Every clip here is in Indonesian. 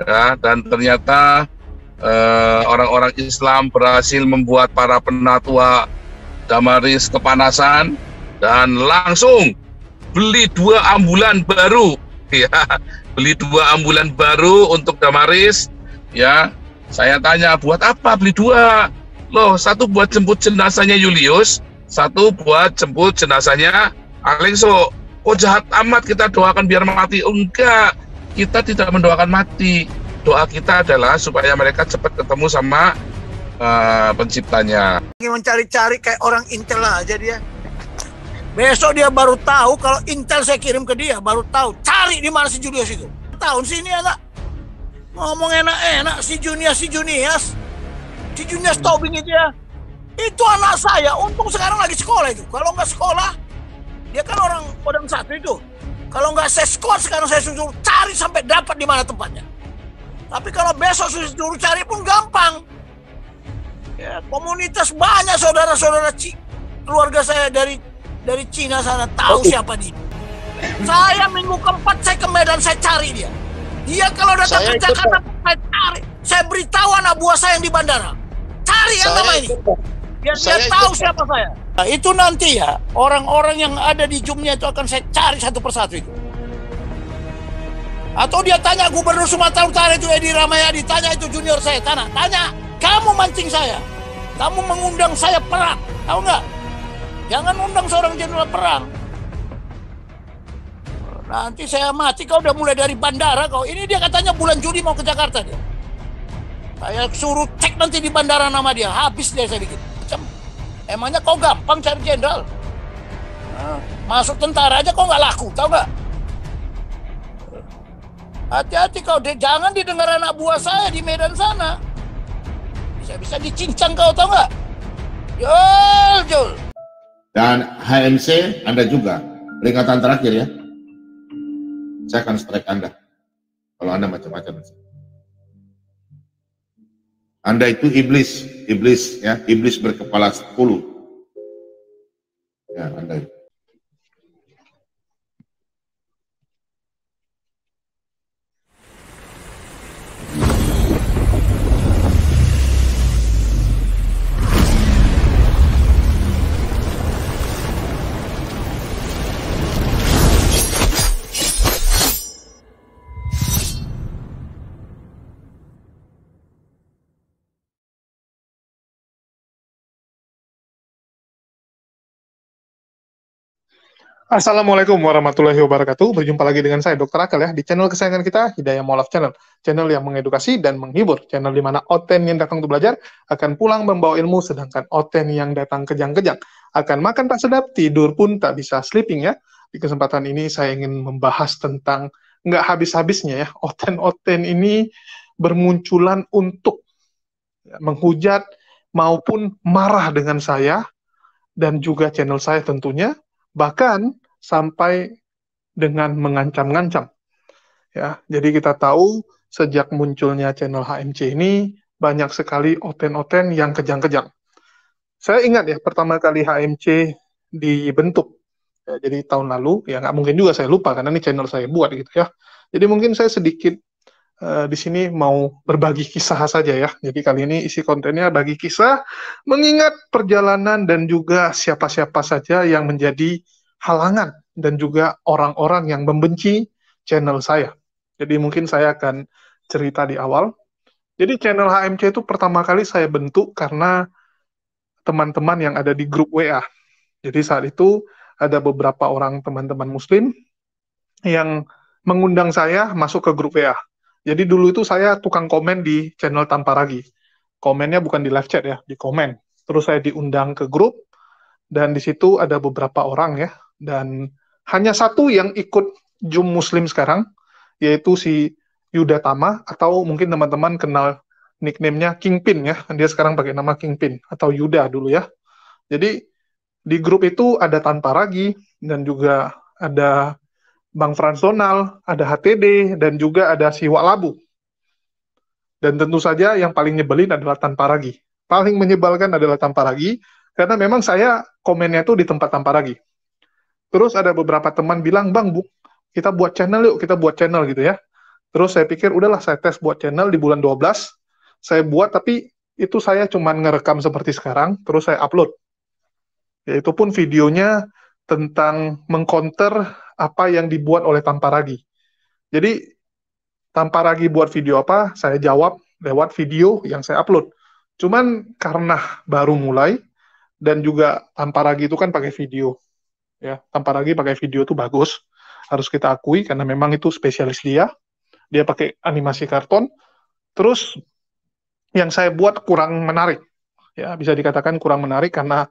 ya, dan ternyata eh, orang-orang eh, Islam berhasil membuat para penatua Damaris kepanasan dan langsung beli dua ambulan baru ya beli dua ambulan baru untuk Damaris ya saya tanya buat apa beli dua loh satu buat jemput jenazahnya Julius satu buat jemput jenazahnya Alexo kok jahat amat kita doakan biar mati enggak kita tidak mendoakan mati. Doa kita adalah supaya mereka cepat ketemu sama uh, penciptanya. Mencari-cari kayak orang Intel aja dia. Besok dia baru tahu kalau Intel saya kirim ke dia, baru tahu. Cari di mana si Julius itu. Tahun sini ada. Ngomong enak-enak si Junius si Junius Si Junius Tobing itu ya. Itu anak saya, untung sekarang lagi sekolah itu. Kalau nggak sekolah, dia kan orang Kodam satu itu. Kalau nggak saya sekolah sekarang saya suruh cari sampai dapat di mana tempatnya. Tapi kalau besok suruh cari pun gampang. Ya, komunitas banyak saudara-saudara keluarga saya dari dari Cina sana tahu okay. Oh, oh. siapa dia. Saya minggu keempat saya ke Medan saya cari dia. Dia kalau datang saya ke Jakarta saya cari. Saya beritahu anak buah saya yang di bandara. Cari yang nama ini. saya dia tahu siapa saya. Nah, itu nanti ya orang-orang yang ada di Jumnya itu akan saya cari satu persatu itu. Atau dia tanya Gubernur Sumatera Utara itu Edi Ramayadi, tanya itu junior saya, tanya, tanya, kamu mancing saya, kamu mengundang saya perang, tahu nggak? Jangan undang seorang jenderal perang. Nanti saya mati kau udah mulai dari bandara kau. Ini dia katanya bulan Juni mau ke Jakarta dia. Saya suruh cek nanti di bandara nama dia. Habis dia saya bikin. Macam, emangnya kau gampang cari jenderal? Nah, masuk tentara aja kau nggak laku, tahu nggak? Hati-hati kau, de, jangan didengar anak buah saya di Medan sana. Bisa-bisa dicincang kau tahu nggak? Jol, jol. Dan HMC Anda juga peringatan terakhir ya. Saya akan strike Anda kalau Anda macam-macam. Anda itu iblis, iblis ya, iblis berkepala 10. Ya, Anda itu. Assalamualaikum warahmatullahi wabarakatuh. Berjumpa lagi dengan saya Dr. Akal ya di channel kesayangan kita Hidayah Molaf Channel. Channel yang mengedukasi dan menghibur. Channel di mana Oten yang datang untuk belajar akan pulang membawa ilmu sedangkan Oten yang datang kejang-kejang akan makan tak sedap, tidur pun tak bisa sleeping ya. Di kesempatan ini saya ingin membahas tentang nggak habis-habisnya ya Oten-Oten ini bermunculan untuk menghujat maupun marah dengan saya dan juga channel saya tentunya bahkan sampai dengan mengancam-ngancam. Ya, jadi kita tahu sejak munculnya channel HMC ini banyak sekali oten-oten yang kejang-kejang. Saya ingat ya pertama kali HMC dibentuk, ya, jadi tahun lalu ya nggak mungkin juga saya lupa karena ini channel saya buat gitu ya. Jadi mungkin saya sedikit Eh, di sini mau berbagi kisah saja ya. Jadi kali ini isi kontennya bagi kisah, mengingat perjalanan dan juga siapa-siapa saja yang menjadi halangan dan juga orang-orang yang membenci channel saya. Jadi mungkin saya akan cerita di awal. Jadi channel HMC itu pertama kali saya bentuk karena teman-teman yang ada di grup WA. Jadi saat itu ada beberapa orang teman-teman muslim yang mengundang saya masuk ke grup WA jadi dulu itu saya tukang komen di channel Tanpa Ragi, Komennya bukan di live chat ya, di komen. Terus saya diundang ke grup dan di situ ada beberapa orang ya dan hanya satu yang ikut Jum Muslim sekarang yaitu si Yuda Tama atau mungkin teman-teman kenal nicknamenya Kingpin ya. Dia sekarang pakai nama Kingpin atau Yuda dulu ya. Jadi di grup itu ada Tanpa Ragi dan juga ada Bank Transnasional, ada HTD, dan juga ada Siwa Labu. Dan tentu saja yang paling nyebelin adalah tanpa ragi. Paling menyebalkan adalah tanpa ragi, karena memang saya komennya itu di tempat tanpa ragi. Terus ada beberapa teman bilang, Bang, bu, kita buat channel yuk, kita buat channel gitu ya. Terus saya pikir, udahlah saya tes buat channel di bulan 12, saya buat tapi itu saya cuma ngerekam seperti sekarang, terus saya upload. Yaitu pun videonya tentang mengcounter apa yang dibuat oleh Tamparagi. Jadi Tamparagi buat video apa, saya jawab lewat video yang saya upload. Cuman karena baru mulai dan juga Tamparagi itu kan pakai video. Ya, Tamparagi pakai video itu bagus, harus kita akui karena memang itu spesialis dia. Dia pakai animasi karton. Terus yang saya buat kurang menarik. Ya, bisa dikatakan kurang menarik karena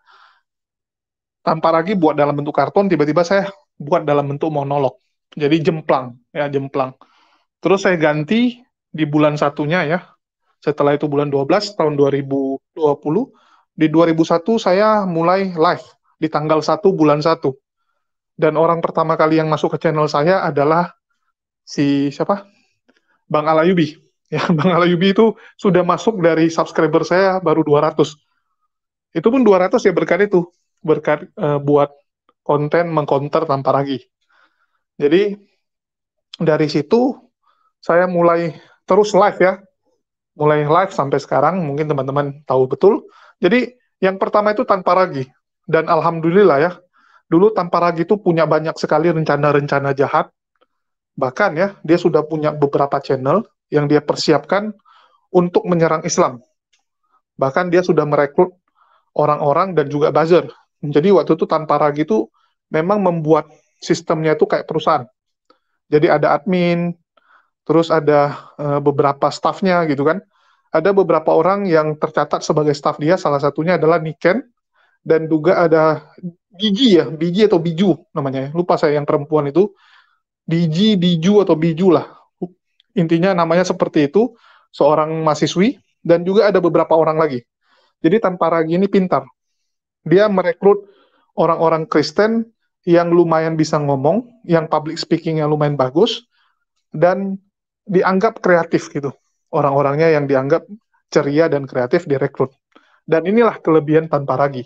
tanpa Tamparagi buat dalam bentuk karton tiba-tiba saya buat dalam bentuk monolog. Jadi jemplang, ya jemplang. Terus saya ganti di bulan satunya ya. Setelah itu bulan 12 tahun 2020, di 2001 saya mulai live di tanggal 1 bulan 1. Dan orang pertama kali yang masuk ke channel saya adalah si siapa? Bang Alayubi. Ya, Bang Alayubi itu sudah masuk dari subscriber saya baru 200. Itu pun 200 ya berkat itu, berkat uh, buat konten mengkonter tanpa ragi. Jadi dari situ saya mulai terus live ya. Mulai live sampai sekarang mungkin teman-teman tahu betul. Jadi yang pertama itu tanpa ragi dan alhamdulillah ya. Dulu tanpa ragi itu punya banyak sekali rencana-rencana jahat. Bahkan ya, dia sudah punya beberapa channel yang dia persiapkan untuk menyerang Islam. Bahkan dia sudah merekrut orang-orang dan juga buzzer jadi waktu itu tanpa ragi gitu memang membuat sistemnya itu kayak perusahaan. Jadi ada admin, terus ada e, beberapa staffnya gitu kan. Ada beberapa orang yang tercatat sebagai staff dia, salah satunya adalah Niken, dan juga ada Biji ya, Biji atau Biju namanya ya. Lupa saya yang perempuan itu. Biji, Biju atau Biju lah. Intinya namanya seperti itu, seorang mahasiswi, dan juga ada beberapa orang lagi. Jadi tanpa ragi ini pintar. Dia merekrut orang-orang Kristen yang lumayan bisa ngomong, yang public speaking yang lumayan bagus, dan dianggap kreatif gitu. Orang-orangnya yang dianggap ceria dan kreatif direkrut. Dan inilah kelebihan tanpa ragi.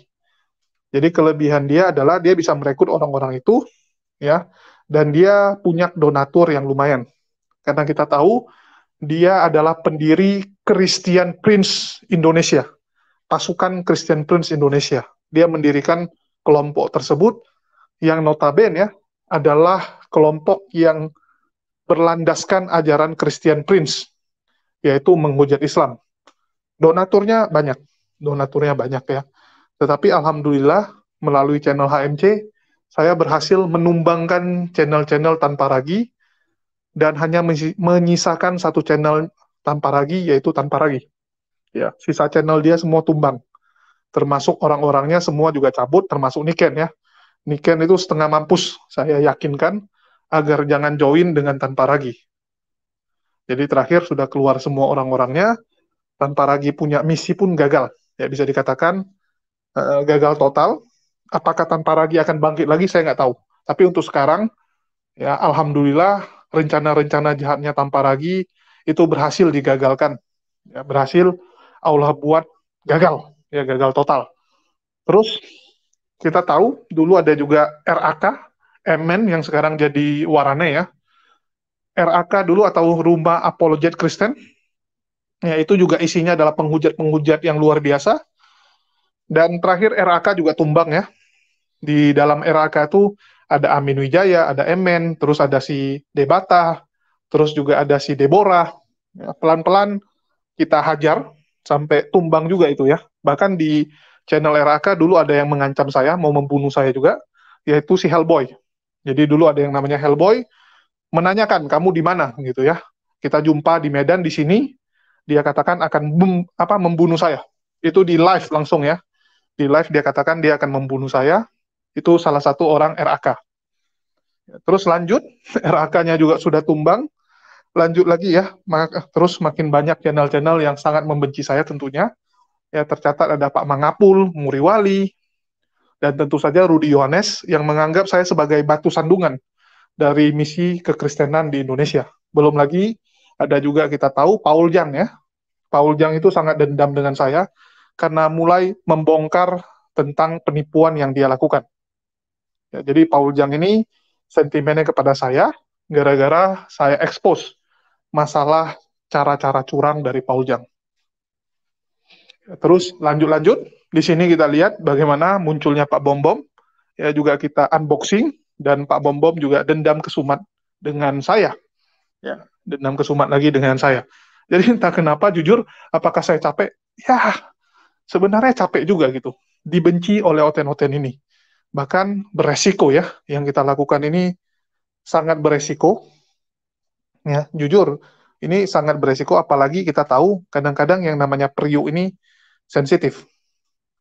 Jadi kelebihan dia adalah dia bisa merekrut orang-orang itu, ya, dan dia punya donatur yang lumayan. Karena kita tahu dia adalah pendiri Christian Prince Indonesia, pasukan Christian Prince Indonesia dia mendirikan kelompok tersebut yang notabene ya adalah kelompok yang berlandaskan ajaran Christian Prince yaitu menghujat Islam. Donaturnya banyak, donaturnya banyak ya. Tetapi alhamdulillah melalui channel HMC saya berhasil menumbangkan channel-channel tanpa ragi dan hanya menyisakan satu channel tanpa ragi yaitu tanpa ragi. Ya, sisa channel dia semua tumbang termasuk orang-orangnya semua juga cabut, termasuk Niken ya. Niken itu setengah mampus, saya yakinkan, agar jangan join dengan tanpa ragi. Jadi terakhir sudah keluar semua orang-orangnya, tanpa ragi punya misi pun gagal. Ya bisa dikatakan uh, gagal total. Apakah tanpa ragi akan bangkit lagi, saya nggak tahu. Tapi untuk sekarang, ya alhamdulillah rencana-rencana jahatnya tanpa ragi itu berhasil digagalkan. Ya, berhasil Allah buat gagal ya gagal total. Terus kita tahu dulu ada juga RAK, MN yang sekarang jadi Warane ya. RAK dulu atau Rumah Apologet Kristen, ya itu juga isinya adalah penghujat-penghujat yang luar biasa. Dan terakhir RAK juga tumbang ya. Di dalam RAK itu ada Amin Wijaya, ada MN, terus ada si Debata, terus juga ada si Deborah. Ya, pelan-pelan ya, kita hajar sampai tumbang juga itu ya bahkan di channel RAK dulu ada yang mengancam saya mau membunuh saya juga yaitu si Hellboy jadi dulu ada yang namanya Hellboy menanyakan kamu di mana gitu ya kita jumpa di Medan di sini dia katakan akan mem, apa membunuh saya itu di live langsung ya di live dia katakan dia akan membunuh saya itu salah satu orang RAK terus lanjut RAK-nya juga sudah tumbang lanjut lagi ya, terus makin banyak channel-channel yang sangat membenci saya tentunya. Ya, tercatat ada Pak Mangapul, Muriwali, dan tentu saja Rudi Yohanes yang menganggap saya sebagai batu sandungan dari misi kekristenan di Indonesia. Belum lagi ada juga kita tahu Paul Jang ya. Paul Jang itu sangat dendam dengan saya karena mulai membongkar tentang penipuan yang dia lakukan. Ya, jadi Paul Jang ini sentimennya kepada saya gara-gara saya ekspos masalah cara-cara curang dari Paul Jang. Terus lanjut-lanjut, di sini kita lihat bagaimana munculnya Pak Bombom, Ya juga kita unboxing dan Pak Bombom juga dendam kesumat dengan saya. Ya, dendam kesumat lagi dengan saya. Jadi entah kenapa jujur, apakah saya capek? Ya, sebenarnya capek juga gitu. Dibenci oleh oten-oten ini. Bahkan beresiko ya, yang kita lakukan ini sangat beresiko. Ya, jujur, ini sangat beresiko apalagi kita tahu kadang-kadang yang namanya periuk ini sensitif.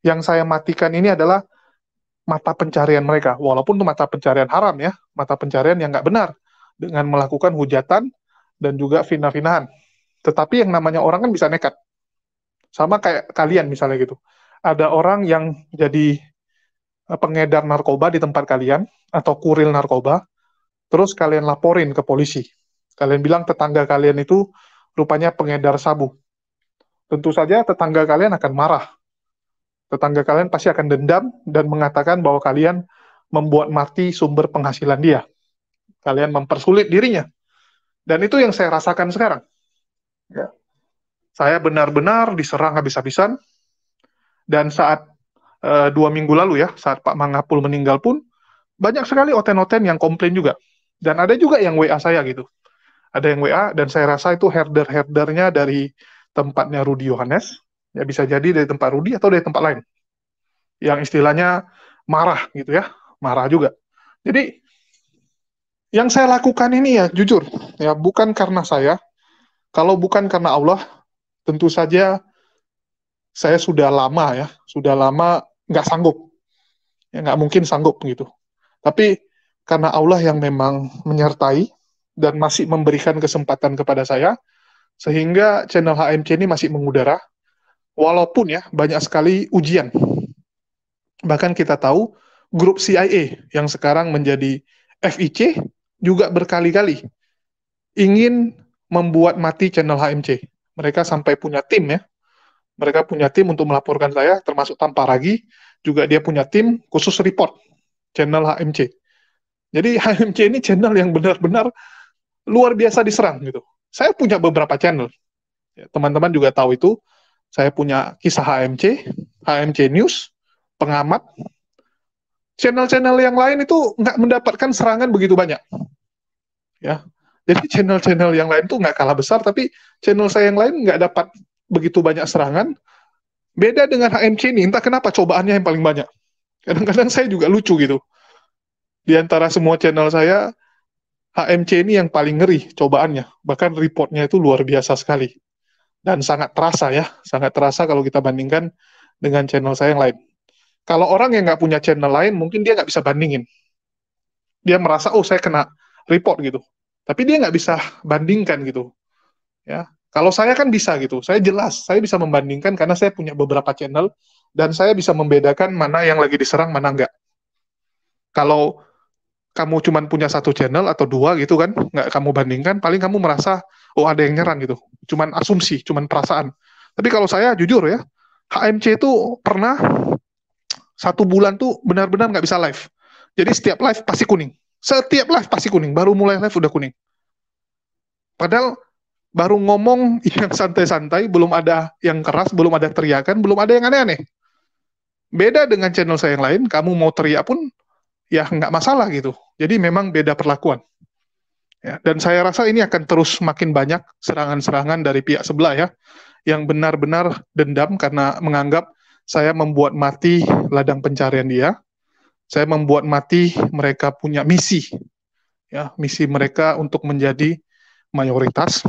Yang saya matikan ini adalah mata pencarian mereka, walaupun itu mata pencarian haram ya, mata pencarian yang nggak benar dengan melakukan hujatan dan juga fina-finahan. Tetapi yang namanya orang kan bisa nekat. Sama kayak kalian misalnya gitu. Ada orang yang jadi eh, pengedar narkoba di tempat kalian atau kuril narkoba, terus kalian laporin ke polisi. Kalian bilang tetangga kalian itu rupanya pengedar sabu tentu saja tetangga kalian akan marah. Tetangga kalian pasti akan dendam dan mengatakan bahwa kalian membuat mati sumber penghasilan dia. Kalian mempersulit dirinya. Dan itu yang saya rasakan sekarang. Ya. Saya benar-benar diserang habis-habisan. Dan saat e, dua minggu lalu ya, saat Pak Mangapul meninggal pun, banyak sekali oten-oten yang komplain juga. Dan ada juga yang WA saya gitu. Ada yang WA dan saya rasa itu herder-herdernya dari tempatnya Rudi Yohanes, ya bisa jadi dari tempat Rudi atau dari tempat lain. Yang istilahnya marah gitu ya, marah juga. Jadi yang saya lakukan ini ya jujur, ya bukan karena saya, kalau bukan karena Allah, tentu saja saya sudah lama ya, sudah lama nggak sanggup, ya nggak mungkin sanggup gitu. Tapi karena Allah yang memang menyertai dan masih memberikan kesempatan kepada saya, sehingga channel HMC ini masih mengudara, walaupun ya banyak sekali ujian. Bahkan kita tahu grup CIA yang sekarang menjadi FIC juga berkali-kali ingin membuat mati channel HMC. Mereka sampai punya tim ya. Mereka punya tim untuk melaporkan saya, termasuk tanpa ragi juga dia punya tim khusus report channel HMC. Jadi HMC ini channel yang benar-benar luar biasa diserang gitu. Saya punya beberapa channel. Ya, teman-teman juga tahu itu. Saya punya kisah HMC, HMC News, pengamat. Channel-channel yang lain itu nggak mendapatkan serangan begitu banyak. Ya, jadi channel-channel yang lain itu nggak kalah besar, tapi channel saya yang lain nggak dapat begitu banyak serangan. Beda dengan HMC ini, entah kenapa cobaannya yang paling banyak. Kadang-kadang saya juga lucu gitu. Di antara semua channel saya, HMC ini yang paling ngeri cobaannya, bahkan reportnya itu luar biasa sekali. Dan sangat terasa ya, sangat terasa kalau kita bandingkan dengan channel saya yang lain. Kalau orang yang nggak punya channel lain, mungkin dia nggak bisa bandingin. Dia merasa, oh saya kena report gitu. Tapi dia nggak bisa bandingkan gitu. Ya, kalau saya kan bisa gitu, saya jelas, saya bisa membandingkan karena saya punya beberapa channel dan saya bisa membedakan mana yang lagi diserang, mana enggak. Kalau kamu cuman punya satu channel atau dua gitu kan, nggak kamu bandingkan, paling kamu merasa oh ada yang nyerang gitu. Cuman asumsi, cuman perasaan. Tapi kalau saya jujur ya, HMC itu pernah satu bulan tuh benar-benar nggak bisa live. Jadi setiap live pasti kuning. Setiap live pasti kuning. Baru mulai live udah kuning. Padahal baru ngomong yang santai-santai, belum ada yang keras, belum ada teriakan, belum ada yang aneh-aneh. Beda dengan channel saya yang lain, kamu mau teriak pun ya nggak masalah gitu. Jadi memang beda perlakuan. Ya, dan saya rasa ini akan terus makin banyak serangan-serangan dari pihak sebelah ya, yang benar-benar dendam karena menganggap saya membuat mati ladang pencarian dia, saya membuat mati mereka punya misi, ya misi mereka untuk menjadi mayoritas,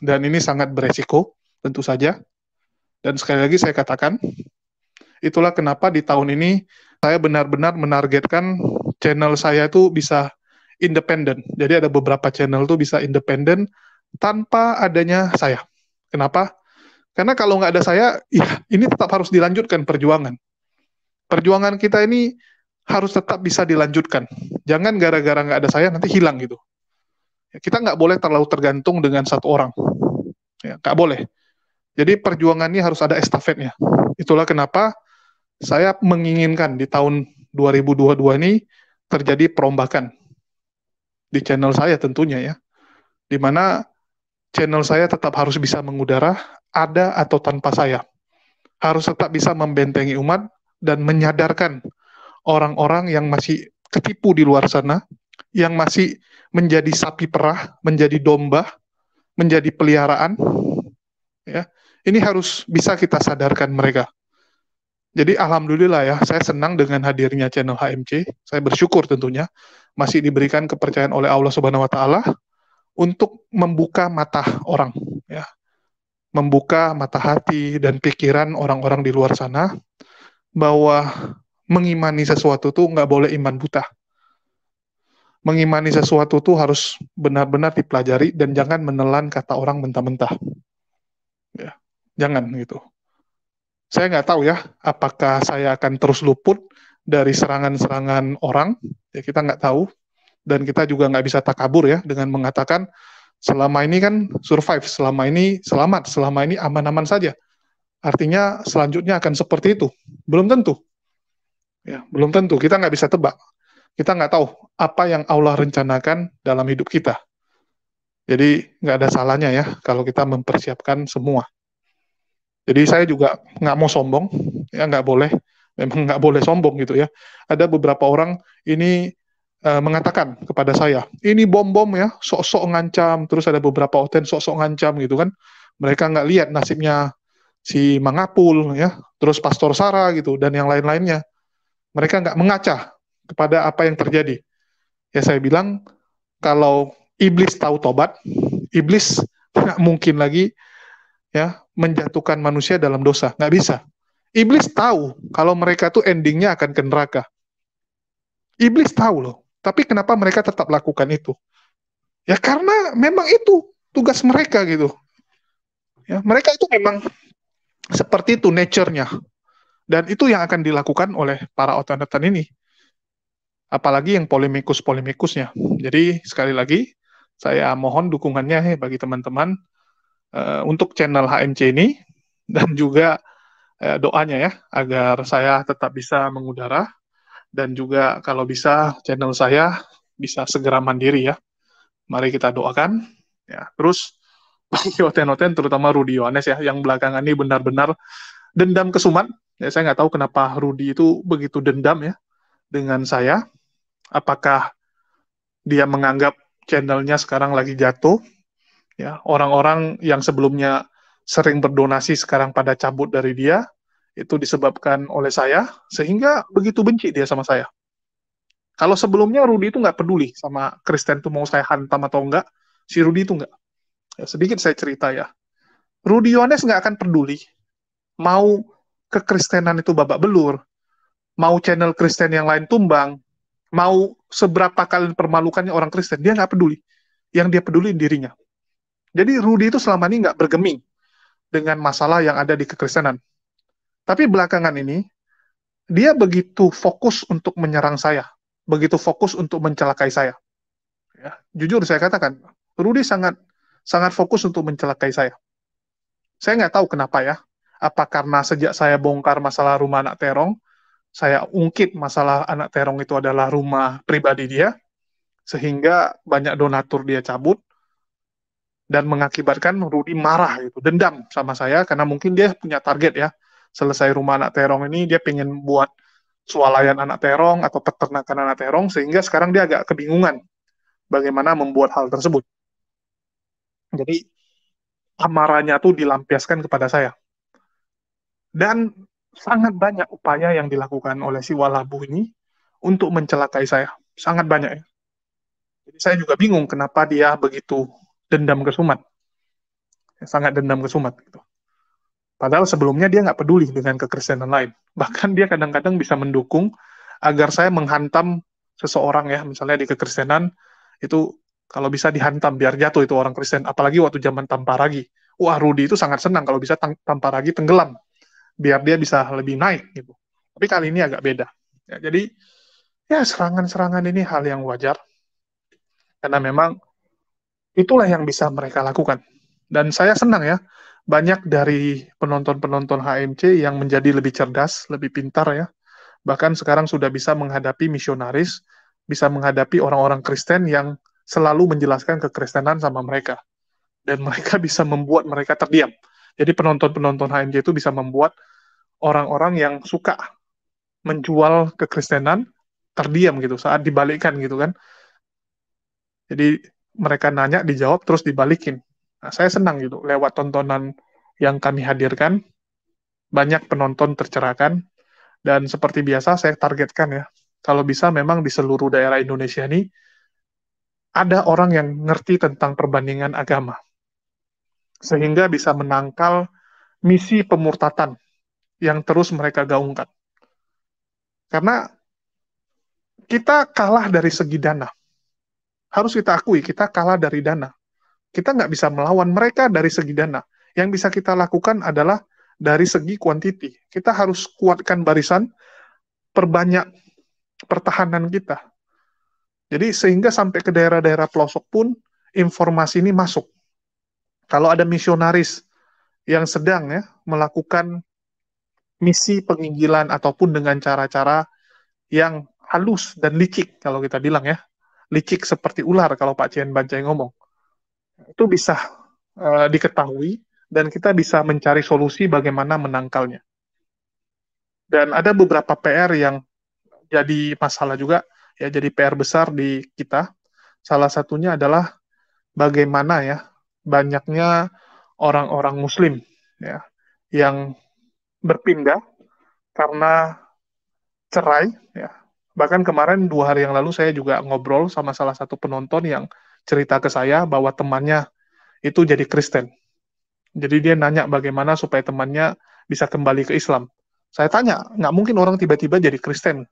dan ini sangat beresiko tentu saja. Dan sekali lagi saya katakan, itulah kenapa di tahun ini saya benar-benar menargetkan channel saya itu bisa independen. Jadi ada beberapa channel tuh bisa independen tanpa adanya saya. Kenapa? Karena kalau nggak ada saya, ya ini tetap harus dilanjutkan perjuangan. Perjuangan kita ini harus tetap bisa dilanjutkan. Jangan gara-gara nggak ada saya nanti hilang gitu. Ya, kita nggak boleh terlalu tergantung dengan satu orang. Ya, nggak boleh. Jadi perjuangan ini harus ada estafetnya. Itulah kenapa saya menginginkan di tahun 2022 ini terjadi perombakan di channel saya tentunya ya. Di mana channel saya tetap harus bisa mengudara ada atau tanpa saya. Harus tetap bisa membentengi umat dan menyadarkan orang-orang yang masih ketipu di luar sana, yang masih menjadi sapi perah, menjadi domba, menjadi peliharaan ya. Ini harus bisa kita sadarkan mereka jadi alhamdulillah ya, saya senang dengan hadirnya channel HMC. Saya bersyukur tentunya masih diberikan kepercayaan oleh Allah Subhanahu wa taala untuk membuka mata orang ya. Membuka mata hati dan pikiran orang-orang di luar sana bahwa mengimani sesuatu itu nggak boleh iman buta. Mengimani sesuatu itu harus benar-benar dipelajari dan jangan menelan kata orang mentah-mentah. Ya, jangan gitu saya nggak tahu ya apakah saya akan terus luput dari serangan-serangan orang ya kita nggak tahu dan kita juga nggak bisa takabur ya dengan mengatakan selama ini kan survive selama ini selamat selama ini aman-aman saja artinya selanjutnya akan seperti itu belum tentu ya belum tentu kita nggak bisa tebak kita nggak tahu apa yang Allah rencanakan dalam hidup kita. Jadi nggak ada salahnya ya kalau kita mempersiapkan semua. Jadi saya juga nggak mau sombong, ya nggak boleh, memang nggak boleh sombong gitu ya. Ada beberapa orang ini uh, mengatakan kepada saya, ini bom-bom ya, sok-sok ngancam, terus ada beberapa hotel sok-sok ngancam gitu kan. Mereka nggak lihat nasibnya si Mangapul ya, terus Pastor Sara gitu, dan yang lain-lainnya. Mereka nggak mengaca kepada apa yang terjadi. Ya saya bilang, kalau iblis tahu tobat, iblis nggak mungkin lagi ya menjatuhkan manusia dalam dosa. Nggak bisa. Iblis tahu kalau mereka tuh endingnya akan ke neraka. Iblis tahu loh. Tapi kenapa mereka tetap lakukan itu? Ya karena memang itu tugas mereka gitu. Ya, mereka itu memang seperti itu nature-nya. Dan itu yang akan dilakukan oleh para otonotan ini. Apalagi yang polemikus-polemikusnya. Jadi sekali lagi, saya mohon dukungannya ya, bagi teman-teman uh, untuk channel HMC ini dan juga uh, doanya ya agar saya tetap bisa mengudara dan juga kalau bisa channel saya bisa segera mandiri ya. Mari kita doakan ya. Terus bagi Oten-Oten terutama Rudi Yohanes ya yang belakangan ini benar-benar dendam kesumat. Ya, saya nggak tahu kenapa Rudi itu begitu dendam ya dengan saya. Apakah dia menganggap channelnya sekarang lagi jatuh ya orang-orang yang sebelumnya sering berdonasi sekarang pada cabut dari dia itu disebabkan oleh saya sehingga begitu benci dia sama saya kalau sebelumnya Rudi itu nggak peduli sama Kristen tuh mau saya hantam atau enggak si Rudi itu nggak ya, sedikit saya cerita ya Rudi Yohanes nggak akan peduli mau kekristenan itu babak belur mau channel Kristen yang lain tumbang mau seberapa kalian permalukannya orang Kristen dia nggak peduli yang dia peduli dirinya jadi Rudi itu selama ini nggak bergeming dengan masalah yang ada di kekristenan. Tapi belakangan ini, dia begitu fokus untuk menyerang saya, begitu fokus untuk mencelakai saya. Ya, jujur saya katakan, Rudi sangat sangat fokus untuk mencelakai saya. Saya nggak tahu kenapa ya, apa karena sejak saya bongkar masalah rumah anak terong, saya ungkit masalah anak terong itu adalah rumah pribadi dia, sehingga banyak donatur dia cabut, dan mengakibatkan Rudi marah itu dendam sama saya karena mungkin dia punya target ya. Selesai rumah anak terong ini dia pengen buat sualayan anak terong atau peternakan anak terong sehingga sekarang dia agak kebingungan bagaimana membuat hal tersebut. Jadi amarahnya tuh dilampiaskan kepada saya. Dan sangat banyak upaya yang dilakukan oleh si Walabu ini untuk mencelakai saya. Sangat banyak ya. Jadi saya juga bingung kenapa dia begitu dendam ke Sumat. Sangat dendam ke Sumat. Gitu. Padahal sebelumnya dia nggak peduli dengan kekristenan lain. Bahkan dia kadang-kadang bisa mendukung agar saya menghantam seseorang ya, misalnya di kekristenan itu kalau bisa dihantam biar jatuh itu orang Kristen. Apalagi waktu zaman lagi Wah Rudi itu sangat senang kalau bisa ragi tenggelam biar dia bisa lebih naik gitu. Tapi kali ini agak beda. Ya, jadi ya serangan-serangan ini hal yang wajar karena memang Itulah yang bisa mereka lakukan. Dan saya senang ya, banyak dari penonton-penonton HMC yang menjadi lebih cerdas, lebih pintar ya. Bahkan sekarang sudah bisa menghadapi misionaris, bisa menghadapi orang-orang Kristen yang selalu menjelaskan kekristenan sama mereka. Dan mereka bisa membuat mereka terdiam. Jadi penonton-penonton HMC itu bisa membuat orang-orang yang suka menjual kekristenan terdiam gitu saat dibalikkan gitu kan. Jadi mereka nanya dijawab terus dibalikin. Nah, saya senang gitu lewat tontonan yang kami hadirkan banyak penonton tercerahkan dan seperti biasa saya targetkan ya kalau bisa memang di seluruh daerah Indonesia ini ada orang yang ngerti tentang perbandingan agama sehingga bisa menangkal misi pemurtatan yang terus mereka gaungkan. Karena kita kalah dari segi dana harus kita akui kita kalah dari dana. Kita nggak bisa melawan mereka dari segi dana. Yang bisa kita lakukan adalah dari segi kuantiti. Kita harus kuatkan barisan, perbanyak pertahanan kita. Jadi sehingga sampai ke daerah-daerah pelosok pun informasi ini masuk. Kalau ada misionaris yang sedang ya melakukan misi penginjilan ataupun dengan cara-cara yang halus dan licik kalau kita bilang ya licik seperti ular kalau Pak Cian Bancai ngomong. Itu bisa uh, diketahui dan kita bisa mencari solusi bagaimana menangkalnya. Dan ada beberapa PR yang jadi masalah juga ya jadi PR besar di kita. Salah satunya adalah bagaimana ya banyaknya orang-orang muslim ya yang berpindah karena cerai ya Bahkan kemarin dua hari yang lalu saya juga ngobrol sama salah satu penonton yang cerita ke saya bahwa temannya itu jadi Kristen. Jadi dia nanya bagaimana supaya temannya bisa kembali ke Islam. Saya tanya, nggak mungkin orang tiba-tiba jadi Kristen.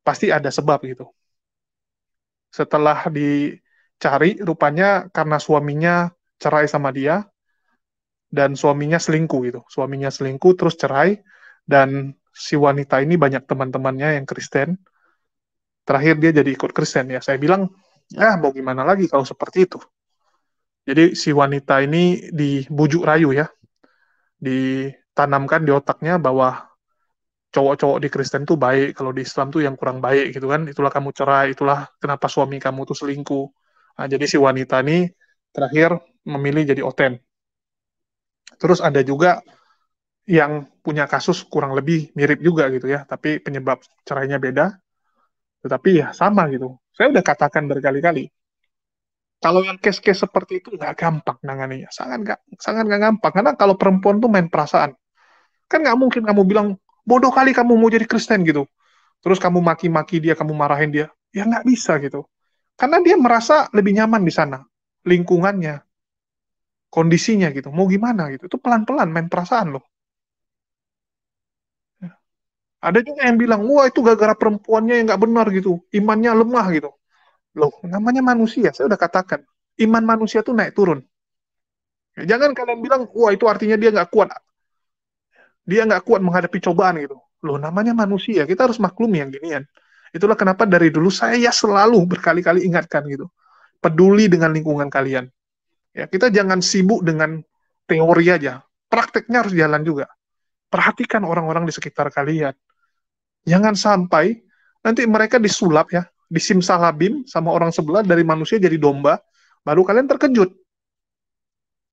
Pasti ada sebab gitu. Setelah dicari, rupanya karena suaminya cerai sama dia, dan suaminya selingkuh gitu. Suaminya selingkuh, terus cerai, dan si wanita ini banyak teman-temannya yang Kristen, terakhir dia jadi ikut Kristen ya saya bilang ya ah, mau gimana lagi kalau seperti itu jadi si wanita ini dibujuk rayu ya ditanamkan di otaknya bahwa cowok-cowok di Kristen tuh baik kalau di Islam tuh yang kurang baik gitu kan itulah kamu cerai itulah kenapa suami kamu tuh selingkuh nah, jadi si wanita ini terakhir memilih jadi oten terus ada juga yang punya kasus kurang lebih mirip juga gitu ya tapi penyebab cerainya beda tetapi ya sama gitu. Saya udah katakan berkali-kali. Kalau yang case-case seperti itu nggak gampang nanganinya. Sangat nggak sangat nggak gampang. Karena kalau perempuan tuh main perasaan. Kan nggak mungkin kamu bilang, bodoh kali kamu mau jadi Kristen gitu. Terus kamu maki-maki dia, kamu marahin dia. Ya nggak bisa gitu. Karena dia merasa lebih nyaman di sana. Lingkungannya, kondisinya gitu. Mau gimana gitu. Itu pelan-pelan main perasaan loh. Ada juga yang bilang, wah itu gara-gara perempuannya yang nggak benar gitu, imannya lemah gitu. Loh, namanya manusia, saya udah katakan. Iman manusia tuh naik turun. Ya, jangan kalian bilang, wah itu artinya dia nggak kuat. Dia nggak kuat menghadapi cobaan gitu. Loh, namanya manusia, kita harus maklumi yang ginian. Itulah kenapa dari dulu saya ya selalu berkali-kali ingatkan gitu. Peduli dengan lingkungan kalian. Ya, kita jangan sibuk dengan teori aja. Prakteknya harus jalan juga. Perhatikan orang-orang di sekitar kalian. Jangan sampai nanti mereka disulap ya, disimsalabim sama orang sebelah dari manusia jadi domba, baru kalian terkejut.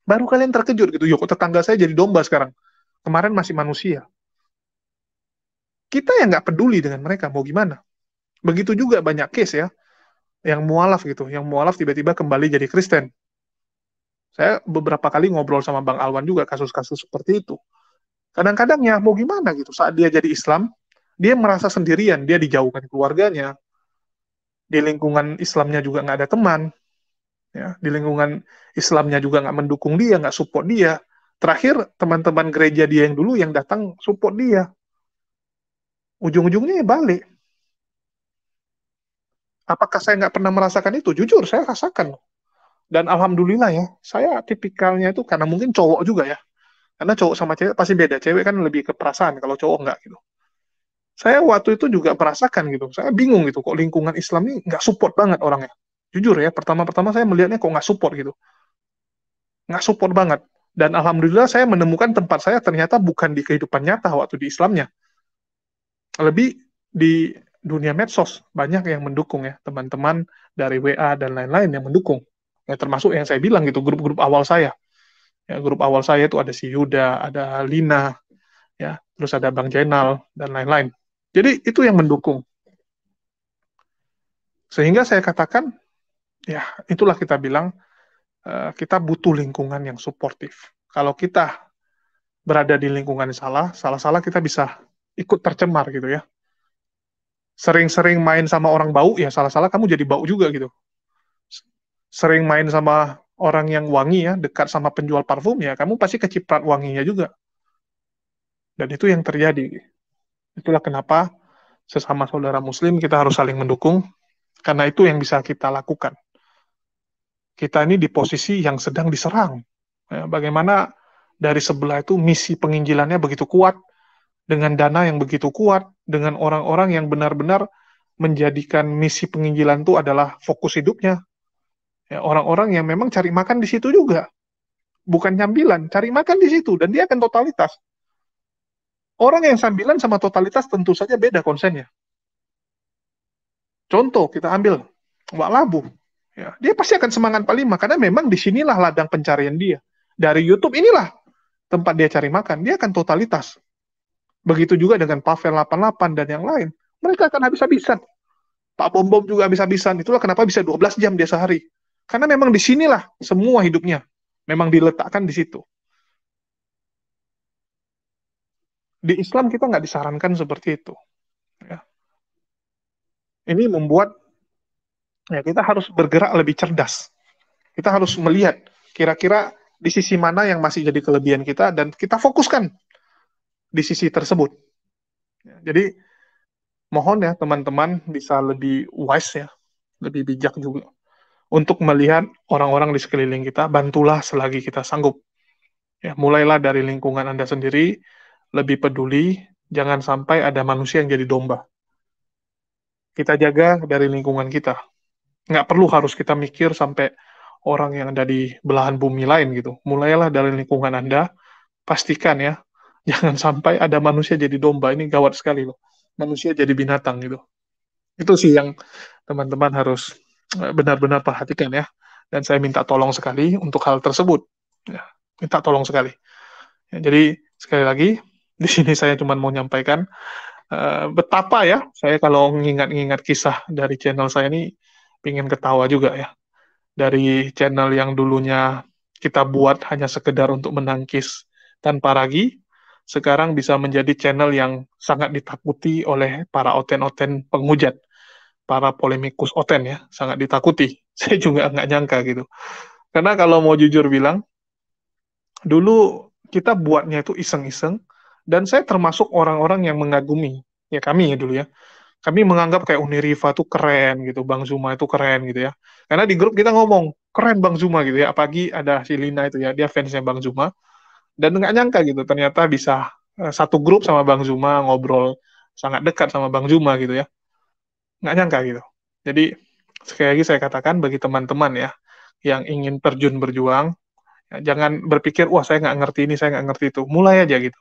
Baru kalian terkejut gitu, yuk tetangga saya jadi domba sekarang. Kemarin masih manusia. Kita yang nggak peduli dengan mereka, mau gimana? Begitu juga banyak case ya, yang mualaf gitu, yang mualaf tiba-tiba kembali jadi Kristen. Saya beberapa kali ngobrol sama Bang Alwan juga kasus-kasus seperti itu. Kadang-kadang ya mau gimana gitu, saat dia jadi Islam, dia merasa sendirian, dia dijauhkan keluarganya, di lingkungan Islamnya juga nggak ada teman, ya, di lingkungan Islamnya juga nggak mendukung dia, nggak support dia. Terakhir teman-teman gereja dia yang dulu yang datang support dia, ujung-ujungnya ya balik. Apakah saya nggak pernah merasakan itu? Jujur, saya rasakan. Dan alhamdulillah ya, saya tipikalnya itu karena mungkin cowok juga ya. Karena cowok sama cewek pasti beda. Cewek kan lebih ke perasaan, kalau cowok nggak gitu saya waktu itu juga merasakan gitu. Saya bingung gitu, kok lingkungan Islam ini nggak support banget orangnya. Jujur ya, pertama-pertama saya melihatnya kok nggak support gitu. Nggak support banget. Dan alhamdulillah saya menemukan tempat saya ternyata bukan di kehidupan nyata waktu di Islamnya. Lebih di dunia medsos, banyak yang mendukung ya, teman-teman dari WA dan lain-lain yang mendukung. Ya, termasuk yang saya bilang gitu, grup-grup awal saya. Ya, grup awal saya itu ada si Yuda, ada Lina, ya, terus ada Bang Jainal, dan lain-lain jadi itu yang mendukung. Sehingga saya katakan, ya itulah kita bilang eh, kita butuh lingkungan yang suportif. Kalau kita berada di lingkungan yang salah, salah-salah kita bisa ikut tercemar gitu ya. Sering-sering main sama orang bau, ya salah-salah kamu jadi bau juga gitu. Sering main sama orang yang wangi ya, dekat sama penjual parfum ya, kamu pasti keciprat wanginya juga. Dan itu yang terjadi Itulah kenapa sesama saudara muslim kita harus saling mendukung karena itu yang bisa kita lakukan. Kita ini di posisi yang sedang diserang. Ya, bagaimana dari sebelah itu misi penginjilannya begitu kuat, dengan dana yang begitu kuat, dengan orang-orang yang benar-benar menjadikan misi penginjilan itu adalah fokus hidupnya. orang ya, orang-orang yang memang cari makan di situ juga. Bukan nyambilan, cari makan di situ. Dan dia akan totalitas. Orang yang sambilan sama totalitas tentu saja beda konsennya. Contoh kita ambil Mbak Labu, ya, dia pasti akan semangat palima karena memang disinilah ladang pencarian dia. Dari YouTube inilah tempat dia cari makan, dia akan totalitas. Begitu juga dengan Pavel 88 dan yang lain, mereka akan habis-habisan. Pak Bombom Bom juga habis-habisan, itulah kenapa bisa 12 jam dia sehari. Karena memang disinilah semua hidupnya, memang diletakkan di situ. Di Islam kita nggak disarankan seperti itu. Ya. Ini membuat ya kita harus bergerak lebih cerdas. Kita harus melihat kira-kira di sisi mana yang masih jadi kelebihan kita dan kita fokuskan di sisi tersebut. Ya, jadi mohon ya teman-teman bisa lebih wise ya, lebih bijak juga untuk melihat orang-orang di sekeliling kita, bantulah selagi kita sanggup. Ya, mulailah dari lingkungan Anda sendiri, lebih peduli, jangan sampai ada manusia yang jadi domba. Kita jaga dari lingkungan kita. Nggak perlu harus kita mikir sampai orang yang ada di belahan bumi lain gitu. Mulailah dari lingkungan Anda, pastikan ya, jangan sampai ada manusia jadi domba. Ini gawat sekali loh. Manusia jadi binatang gitu. Itu sih yang teman-teman harus eh, benar-benar perhatikan ya. Dan saya minta tolong sekali untuk hal tersebut. Ya, minta tolong sekali. Ya, jadi sekali lagi di sini saya cuma mau nyampaikan uh, betapa ya saya kalau mengingat-ingat kisah dari channel saya ini pingin ketawa juga ya dari channel yang dulunya kita buat hanya sekedar untuk menangkis tanpa ragi sekarang bisa menjadi channel yang sangat ditakuti oleh para oten-oten penghujat, para polemikus oten ya, sangat ditakuti. Saya juga nggak nyangka gitu. Karena kalau mau jujur bilang, dulu kita buatnya itu iseng-iseng, dan saya termasuk orang-orang yang mengagumi, ya kami ya dulu ya, kami menganggap kayak Riva tuh keren gitu, Bang Zuma itu keren gitu ya. Karena di grup kita ngomong, keren Bang Zuma gitu ya, apalagi ada si Lina itu ya, dia fansnya Bang Zuma. Dan nggak nyangka gitu, ternyata bisa eh, satu grup sama Bang Zuma ngobrol sangat dekat sama Bang Zuma gitu ya. Nggak nyangka gitu. Jadi sekali lagi saya katakan bagi teman-teman ya yang ingin terjun berjuang, ya jangan berpikir wah saya nggak ngerti ini, saya nggak ngerti itu. Mulai aja gitu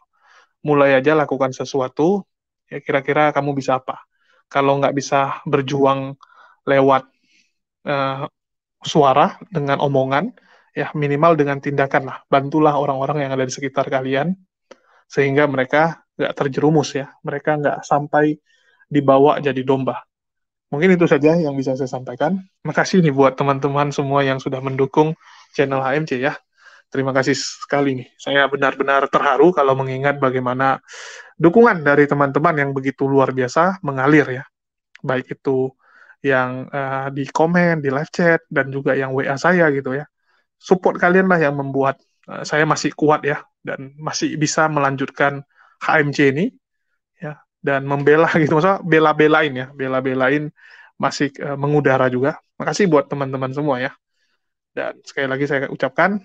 mulai aja lakukan sesuatu ya kira-kira kamu bisa apa kalau nggak bisa berjuang lewat uh, suara dengan omongan ya minimal dengan tindakan lah bantulah orang-orang yang ada di sekitar kalian sehingga mereka nggak terjerumus ya mereka nggak sampai dibawa jadi domba mungkin itu saja yang bisa saya sampaikan makasih nih buat teman-teman semua yang sudah mendukung channel HMC ya Terima kasih sekali nih. Saya benar-benar terharu kalau mengingat bagaimana dukungan dari teman-teman yang begitu luar biasa mengalir ya. Baik itu yang uh, di komen, di live chat dan juga yang WA saya gitu ya. Support kalian lah yang membuat uh, saya masih kuat ya dan masih bisa melanjutkan HMC ini ya dan membela gitu maksudnya bela-belain ya, bela-belain masih uh, mengudara juga. Makasih buat teman-teman semua ya. Dan sekali lagi saya ucapkan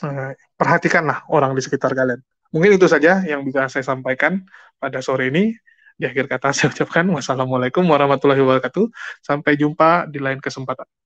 Eh, perhatikanlah orang di sekitar kalian. Mungkin itu saja yang bisa saya sampaikan pada sore ini. Di akhir kata saya ucapkan wassalamualaikum warahmatullahi wabarakatuh. Sampai jumpa di lain kesempatan.